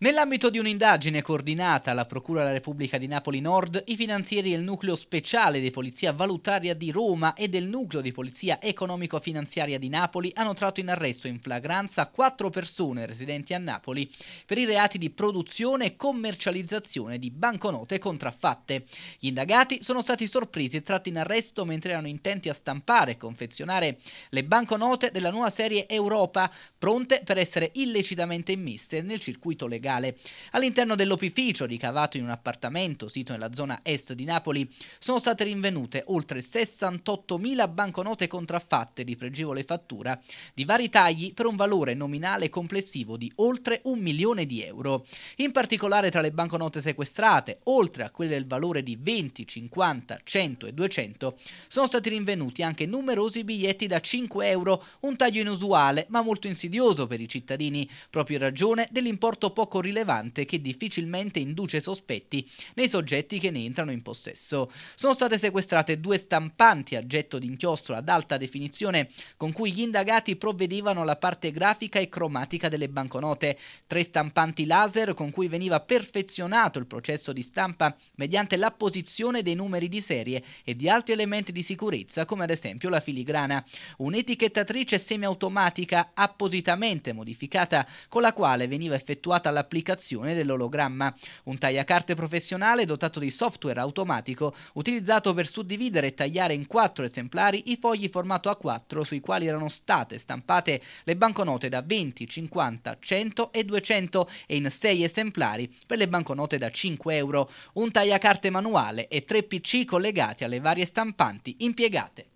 Nell'ambito di un'indagine coordinata alla Procura della Repubblica di Napoli Nord, i finanzieri del nucleo speciale di polizia valutaria di Roma e del nucleo di polizia economico-finanziaria di Napoli hanno tratto in arresto in flagranza quattro persone residenti a Napoli per i reati di produzione e commercializzazione di banconote contraffatte. Gli indagati sono stati sorpresi e tratti in arresto mentre erano intenti a stampare e confezionare le banconote della nuova serie Europa, pronte per essere illecitamente immesse nel circuito legale illegale. All'interno dell'opificio, ricavato in un appartamento sito nella zona est di Napoli, sono state rinvenute oltre 68.000 banconote contraffatte di pregevole fattura di vari tagli per un valore nominale complessivo di oltre un milione di euro. In particolare tra le banconote sequestrate, oltre a quelle del valore di 20, 50, 100 e 200, sono stati rinvenuti anche numerosi biglietti da 5 euro, un taglio inusuale ma molto insidioso per i cittadini, proprio in ragione dell'importo poco poco rilevante che difficilmente induce sospetti nei soggetti che ne entrano in possesso. Sono state sequestrate due stampanti a getto d'inchiostro ad alta definizione con cui gli indagati provvedevano alla parte grafica e cromatica delle banconote, tre stampanti laser con cui veniva perfezionato il processo di stampa mediante l'apposizione dei numeri di serie e di altri elementi di sicurezza come ad esempio la filigrana, un'etichettatrice semiautomatica appositamente modificata con la quale veniva effettuata la applicazione dell'ologramma, un tagliacarte professionale dotato di software automatico utilizzato per suddividere e tagliare in quattro esemplari i fogli formato A4 sui quali erano state stampate le banconote da 20, 50, 100 e 200 e in sei esemplari per le banconote da 5 euro, un tagliacarte manuale e tre PC collegati alle varie stampanti impiegate.